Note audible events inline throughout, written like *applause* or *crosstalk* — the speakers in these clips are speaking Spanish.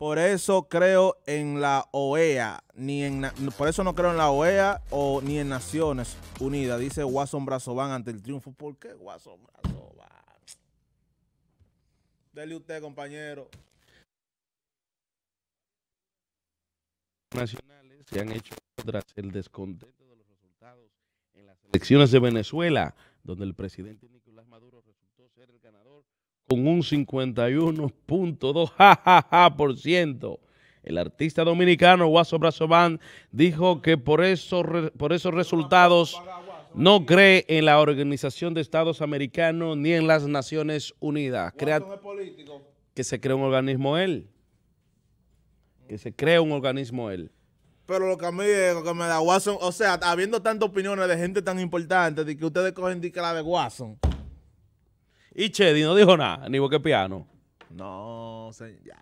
Por eso creo en la OEA, ni en por eso no creo en la OEA o ni en Naciones Unidas, dice Watson Brazoban ante el triunfo. ¿Por qué Watson Brazoban? Dele usted, compañero. Nacionales se han hecho tras el descontento de los resultados en las elecciones de Venezuela, donde el presidente con un 51.2%. El artista dominicano Guaso Brazo dijo que por, por esos resultados no cree en la Organización de Estados Americanos ni en las Naciones Unidas. Crea que se crea un organismo él. Que se crea un organismo él. Pero lo que a mí que me da Watson, o sea, habiendo tantas opiniones de gente tan importante, de que ustedes cogen de la de Watson. Y Chedi no dijo nada, ni boque piano. No, señor.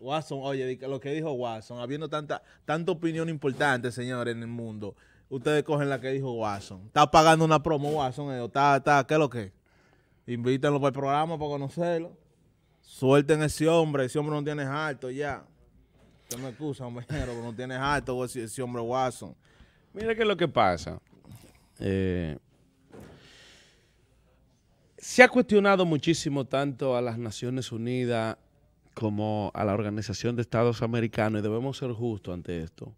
Watson, oye, lo que dijo Watson, habiendo tanta, tanta opinión importante, señores, en el mundo, ustedes cogen la que dijo Watson. Está pagando una promo Watson, eh, está, está, ¿qué es lo que? Invítanlo para el programa para conocerlo. Suelten a ese hombre, ese hombre no tiene alto ya. Usted me excusa, hombre, *laughs* pero no tiene alto pues, ese, hombre Watson. Mira qué es lo que pasa. Eh, se ha cuestionado muchísimo tanto a las Naciones Unidas como a la Organización de Estados Americanos, y debemos ser justos ante esto.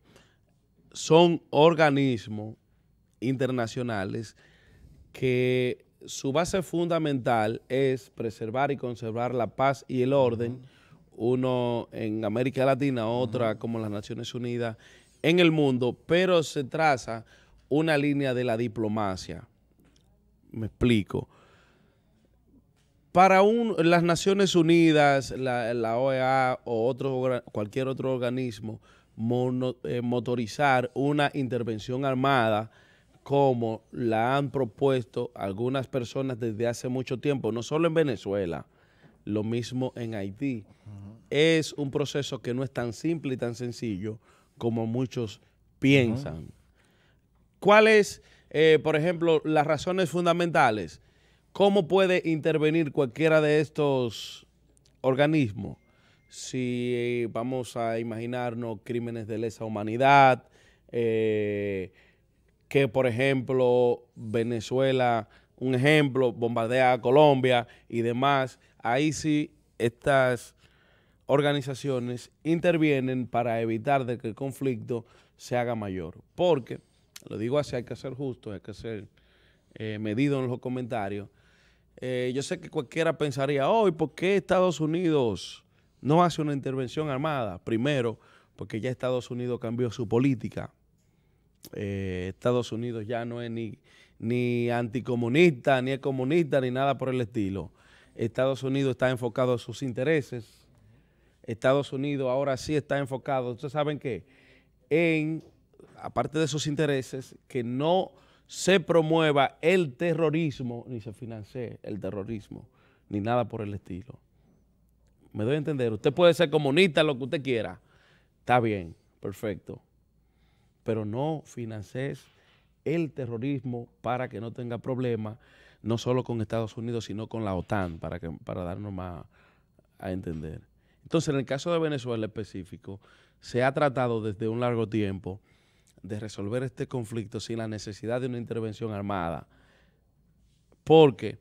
Son organismos internacionales que su base fundamental es preservar y conservar la paz y el orden, uno en América Latina, otra como las Naciones Unidas, en el mundo, pero se traza una línea de la diplomacia. Me explico para las Naciones Unidas, la, OEA e o otro, cualquier otro organismo, eh, motorizar una intervención armada como la han propuesto algunas personas desde hace mucho tiempo, no solo en Venezuela, lo mismo en Haití. Es un proceso que no es tan simple y tan sencillo como muchos piensan. ¿Cuáles, eh, por ejemplo, las razones fundamentales? ¿Cómo puede intervenir cualquiera de estos organismos? Si eh, vamos a imaginarnos crímenes de lesa humanidad, eh, que por ejemplo Venezuela, un ejemplo, bombardea a Colombia y demás, ahí sí estas organizaciones intervienen para evitar de que el conflicto se haga mayor. Porque, lo digo así, hay que ser justo, hay que ser eh, medido en los comentarios, eh, yo sé que cualquiera pensaría, hoy, oh, ¿y ¿por qué Estados Unidos no hace una intervención armada? Primero, porque ya Estados Unidos cambió su política. Eh, Estados Unidos ya no es ni, ni anticomunista, ni es comunista, ni nada por el estilo. Estados Unidos está enfocado en sus intereses. Estados Unidos ahora sí está enfocado, ustedes saben qué, en, aparte de sus intereses, que no se promueva el terrorismo, ni se financie el terrorismo, ni nada por el estilo. Me doy a entender, usted puede ser comunista, lo que usted quiera, está bien, perfecto, pero no financies el terrorismo para que no tenga problemas, no solo con Estados Unidos, sino con la OTAN, para, que, para darnos más a entender. Entonces, en el caso de Venezuela específico, se ha tratado desde un largo tiempo de resolver este conflicto sin la necesidad de una intervención armada. Porque,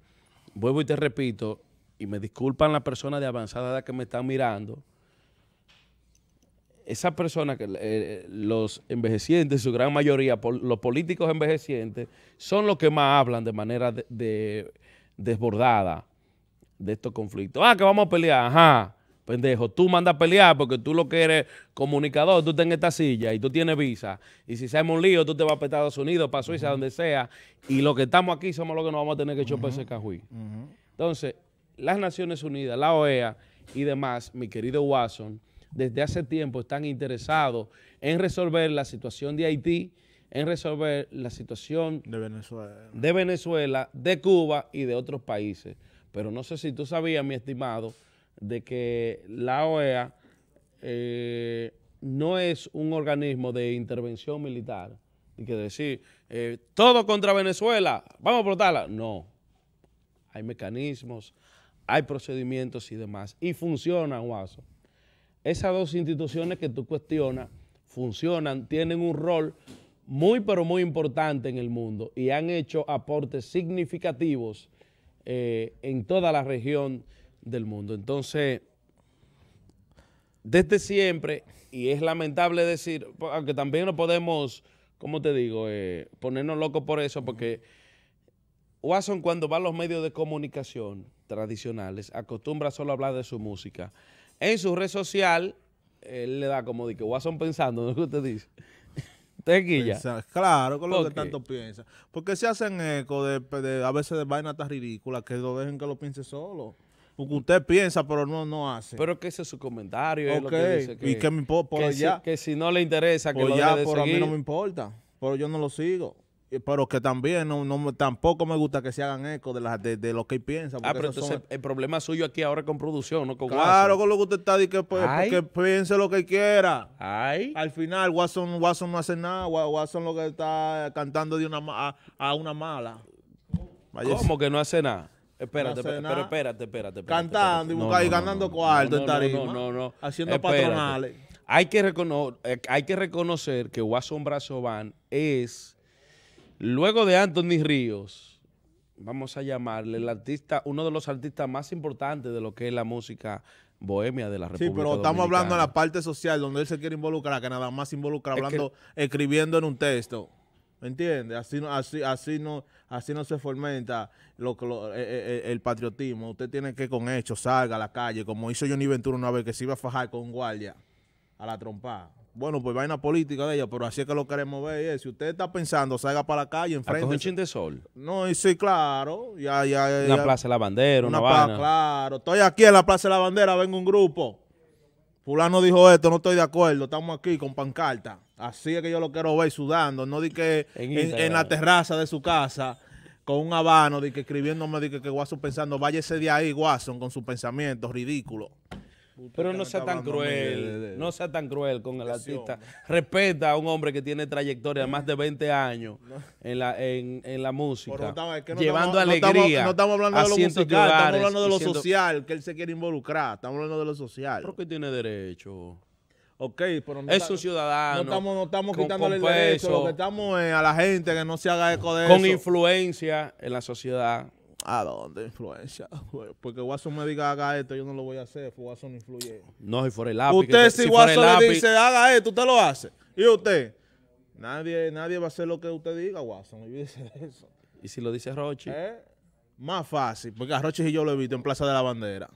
vuelvo y te repito, y me disculpan las personas de avanzada edad que me están mirando, esas personas, que eh, los envejecientes, su gran mayoría, los políticos envejecientes, son los que más hablan de manera desbordada de estos conflictos. Ah, que vamos a pelear, ajá pendejo, tú mandas a pelear porque tú lo que eres comunicador, tú tienes esta silla y tú tienes visa. Y si se un lío, tú te vas para Estados Unidos, para Suiza, donde sea. Y los que estamos aquí somos los que nos vamos a tener que chupar ese cajuí. Entonces, las Naciones Unidas, la OEA y demás, mi querido Watson, desde hace tiempo están interesados en resolver la situación de Haití, en resolver la situación de, Venezuela, de Cuba y de otros países. Pero no sé si tú sabías, mi estimado, de que la OEA eh, no es un organismo de intervención militar. Y que decir, eh, todo contra Venezuela, vamos a explotarla. No, hay mecanismos, hay procedimientos y demás. Y funcionan, Guaso. Esas dos instituciones que tú cuestionas funcionan, tienen un rol muy pero muy importante en el mundo y han hecho aportes significativos eh, en toda la región del mundo. Entonces, desde siempre, y es lamentable decir, aunque también no podemos, ¿cómo te digo?, eh, ponernos locos por eso, porque Watson cuando va a los medios de comunicación tradicionales, acostumbra solo a hablar de su música. En su red social, él le da como de que Watson pensando, ¿no? *laughs* que usted dice? Tequilla, claro, con lo que tanto piensa. Porque se hacen eco de, a veces de vainas tan ridículas que lo dejen que lo piense solo usted piensa, pero no, no hace. Pero que ese es su comentario. que y que me importa, que Si, no le interesa, que lo ya, pero a mí no me importa. Pero yo no lo sigo pero que también no, tampoco me gusta que se hagan eco de, de, lo que piensa Ah, pero entonces el problema suyo aquí ahora es con producción, no Claro, con lo que usted está diciendo, pues, Porque piense lo que quiera. Ay. Al final, Watson, Watson no hace nada, Watson lo que está cantando de una a, una mala. como ¿Cómo que no hace nada? Espérate, pero espérate, espérate, Cantando y, y ganando cuarto en No, no, no. Haciendo patronales. Hay que, recono eh, hay que reconocer que Wasson Brazovan es, luego de Anthony Ríos, vamos a llamarle el artista, uno de los artistas más importantes de lo que es la música bohemia de la República Sí, pero estamos hablando de la parte social, donde él se quiere involucrar, que nada más se involucra hablando, escribiendo en un texto. ¿Me entiendes? Así no, así, así no, así no se fomenta lo, eh, eh, eh, el patriotismo. Usted tiene que con esto, salga a la calle, como hizo Johnny Ventura una vez que se iba a fajar con un guardia a la trompa. Bueno, pues vaina política de ella, pero así es que lo queremos ver. Si usted está pensando, salga para la calle, enfrente. un chin de sol. No, y sí, claro. Ya, ya, una Plaza de la Bandera, una, claro. Estoy aquí en la Plaza de la Bandera, vengo un grupo. Fulano dijo esto, no estoy de acuerdo, estamos aquí con pancarta. Así es que yo lo quiero ver sudando, no di que en, la terraza de su casa con un habano, de que escribiéndome, de que, que pensando pensando, váyese de ahí, Guason, con su pensamientos ridículo. Pero no sea tan cruel, no sea tan cruel con el artista. Respeta a un hombre que tiene trayectoria más de 20 años en, la, en, en la música, llevando alegría. No estamos hablando de lo musical, estamos hablando de lo social, que él se quiere involucrar, estamos hablando de lo social. Porque tiene derecho. Ok, pero es un ciudadano. No estamos, quitándole el derecho, lo que estamos a la gente que no se haga eco de eso. Con influencia en la sociedad. ¿A dónde influencia? *laughs* Porque Watson me diga haga esto, yo no lo voy a hacer. Watson influye. No, si fuera el lápiz. Usted, si, Watson le dice haga esto, usted lo hace. ¿Y usted? Nadie, nadie va a hacer lo que usted diga, Watson. eso. *laughs* ¿Y si lo dice Roche ¿Eh? Más fácil, porque a Roche y yo lo he visto en Plaza de la Bandera.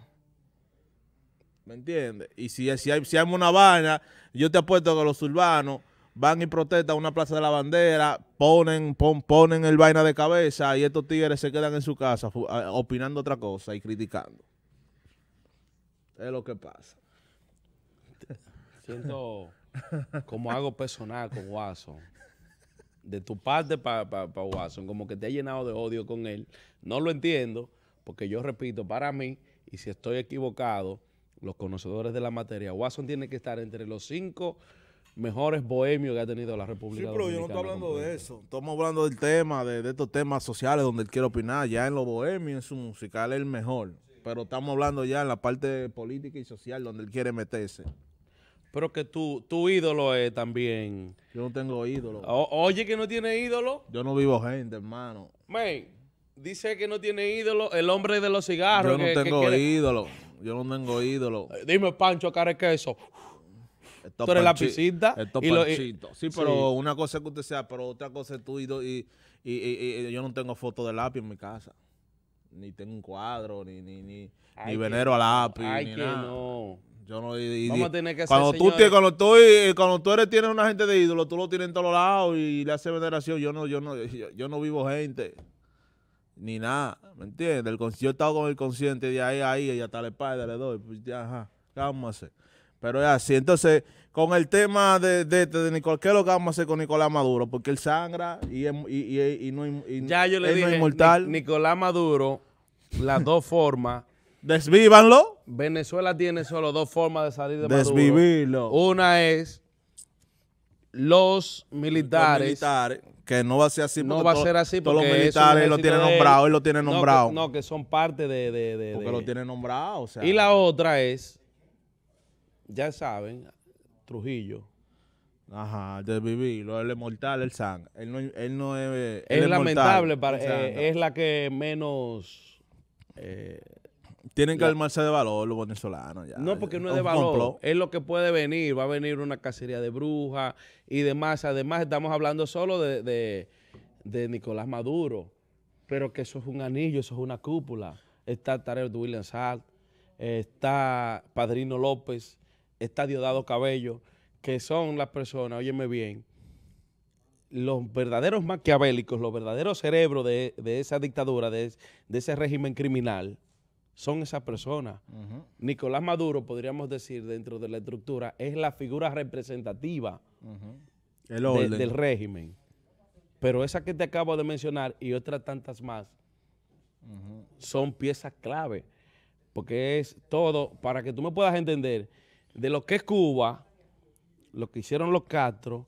¿Me entiendes? Y si, si, hay, si hay una vaina, yo te apuesto que los urbanos van y protestan a una plaza de la bandera, ponen, ponen el vaina de cabeza y estos tigres se quedan en su casa opinando otra cosa y criticando. Es lo que pasa. Siento como algo personal con Watson. De tu parte para Watson, como que te ha llenado de odio con él. No lo entiendo, porque yo repito, para mí, y si estoy equivocado, los conocedores de la materia, Watson tiene que estar entre los cinco mejores bohemios que ha tenido la República sí, pero yo no estoy hablando de eso. Estamos hablando del tema, de, estos temas sociales donde él quiere opinar. Ya en los bohemios, en su musical, es el mejor. Pero estamos hablando ya en la parte política y social donde él quiere meterse. Pero que tu ídolo es también. Yo no tengo ídolo. oye, que no tiene ídolo. Yo no vivo gente, hermano. Man, dice que no tiene ídolo el hombre de los cigarros. Yo no tengo ídolo. Yo no tengo ídolo. Dime, Pancho, cara eso? tú eres piscina Y lo, sí, pero una cosa es que usted sea, pero otra cosa es tú y, yo no tengo foto de lápiz en mi casa. Ni tengo un cuadro, ni, ni, ni, venero a lápiz, ay, no. Yo no. cuando, tú tienes, cuando, tú, cuando tú eres, tienes una gente de ídolo, tú lo tienes en todos lados y le hace veneración. Yo no, yo no, yo, no vivo gente ni nada, ¿me entiendes? El, yo he estado con el consciente de ahí a ahí, y hasta le espalda le doy, pues ya, ajá, ¿qué pero es así. Entonces, con el tema de, de, de, Nicolás, ¿qué es lo que vamos a hacer con Nicolás Maduro? Porque él sangra y, y, y ya yo le dije, Nicolás Maduro, las dos *laughs* formas. Desvívanlo. Venezuela tiene solo dos formas de salir de Desvivirlo. Una es los militares. que no va a ser así. No va a ser así porque todos los militares lo tienen nombrado, eh, él lo tiene nombrado. No, que, son parte de, Porque lo tiene nombrado, Y la otra es ya saben, Trujillo. Ajá, de vivir el mortal, el sang. Él no, él no es. es lamentable, para, eh, es la que menos. Eh, tienen que armarse de valor los venezolanos. Ya, no, porque no es de valor. Es lo que puede venir. Va a venir una cacería de brujas y demás. Además, estamos hablando solo de, Nicolás Maduro. Pero que eso es un anillo, eso es una cúpula. Está Tarek de William Salt, está Padrino López está dado Cabello, que son las personas, óyeme bien, los verdaderos maquiavélicos, los verdaderos cerebros de, esa dictadura, de, ese régimen criminal, son esas personas. Nicolás Maduro, podríamos decir, dentro de la estructura, es la figura representativa del régimen. Pero esa que te acabo de mencionar y otras tantas más son piezas clave, porque es todo, para que tú me puedas entender, de lo que es Cuba, lo que hicieron los Castro,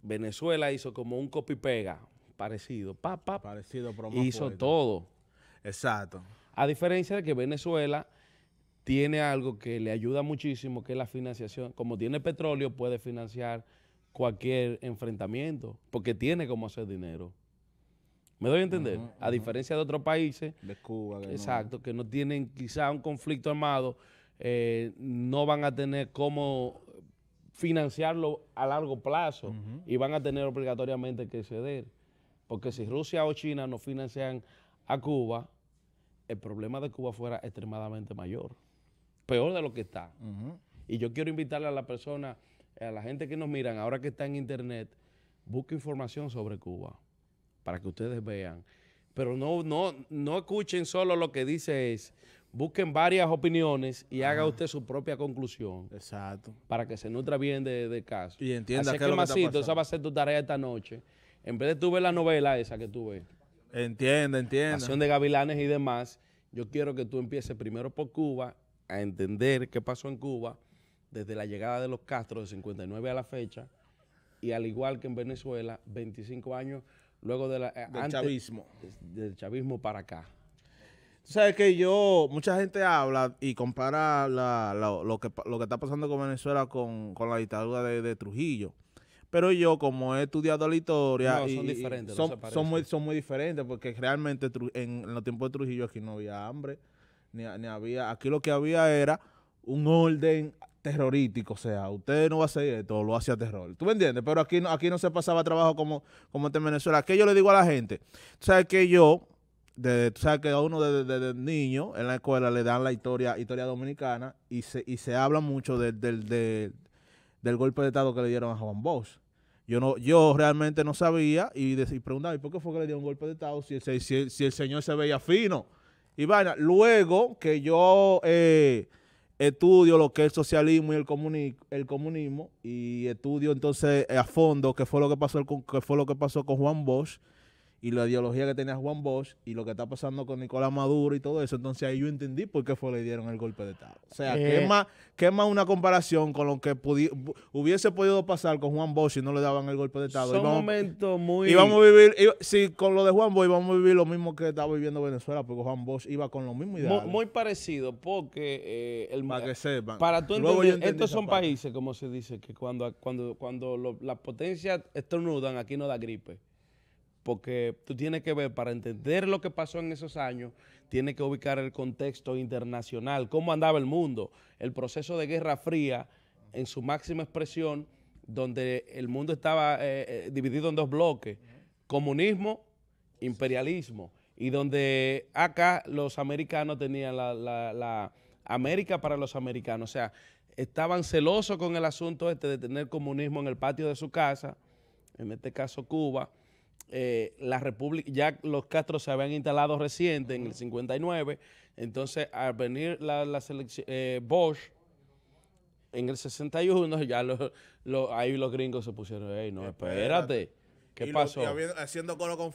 Venezuela hizo como un copy-pega parecido. Pa, pa, parecido, Hizo todo. Exacto. A diferencia de que Venezuela tiene algo que le ayuda muchísimo, que es la financiación. Como tiene petróleo, puede financiar cualquier enfrentamiento, porque tiene cómo hacer dinero. ¿Me doy a entender? A diferencia de otros países. De Cuba. exacto, que no tienen quizá un conflicto armado, eh, no van a tener cómo financiarlo a largo plazo y van a tener obligatoriamente que ceder. Porque si Rusia o China no financian a Cuba, el problema de Cuba fuera extremadamente mayor, peor de lo que está. Y yo quiero invitarle a la persona, a la gente que nos miran, ahora que está en internet, busque información sobre Cuba para que ustedes vean. Pero no, no, no escuchen solo lo que dice es, busquen varias opiniones y haga usted su propia conclusión. Exacto. Para que se nutra bien de, de caso. Y entienda Así que, es esa va a ser tu tarea esta noche. En vez de tú ver la novela esa que tú ves. entiende. entienda. Acción de Gavilanes y demás. Yo quiero que tú empieces primero por Cuba, a entender qué pasó en Cuba desde la llegada de los Castro de 59 a la fecha. Y al igual que en Venezuela, 25 años luego eh, del chavismo. Del chavismo para acá sabes que yo, mucha gente habla y compara lo, que, está pasando con Venezuela con, la dictadura de, Trujillo. Pero yo, como he estudiado la historia, son, diferentes, son, son, muy, son muy diferentes, porque realmente en, los tiempos de Trujillo aquí no había hambre, ni, había, aquí lo que había era un orden terrorístico, o sea, usted no va a hacer esto, lo hacía terror. ¿Tú me entiendes? Pero aquí no, aquí no se pasaba trabajo como, como este en Venezuela. ¿Qué yo le digo a la gente? O sea, que yo de, sea, que a uno desde de, niño en la escuela le dan la historia historia dominicana y se, habla mucho del, del, golpe de Estado que le dieron a Juan Bosch. Yo no, yo realmente no sabía y, preguntaba, ¿y por qué fue que le dieron un golpe de Estado si el, si, el, señor se veía fino? Y vaya, luego que yo eh, estudio lo que es el socialismo y el, comunismo y estudio entonces a fondo qué fue lo que pasó qué fue lo que pasó con Juan Bosch, y la ideología que tenía Juan Bosch y lo que está pasando con Nicolás Maduro y todo eso. Entonces ahí yo entendí por qué fue le dieron el golpe de Estado. O sea, que eh. quema, más una comparación con lo que hubiese podido pasar con Juan Bosch si no le daban el golpe de Estado. Son momentos muy... vamos a vivir, con lo de Juan Bosch íbamos a vivir lo mismo que estaba viviendo Venezuela, porque Juan Bosch iba con lo mismo Muy, parecido, porque... Eh, el, para que sepan. Para tú entender, estos son países, como se dice, que cuando, cuando, cuando las potencias estornudan, aquí no da gripe porque tú tienes que ver, para entender lo que pasó en esos años, tienes que ubicar el contexto internacional, cómo andaba el mundo, el proceso de Guerra Fría en su máxima expresión, donde el mundo estaba eh, eh, dividido en dos bloques, comunismo, imperialismo, y donde acá los americanos tenían la, la América para los americanos, o sea, estaban celosos con el asunto este de tener comunismo en el patio de su casa, en este caso Cuba, eh, la República, ya los Castro se habían instalado reciente en el 59, entonces al venir la, selección, eh, Bosch en el 61, *laughs* ya lo, ahí los gringos se pusieron, hey, no, espérate, ¿qué pasó? haciendo con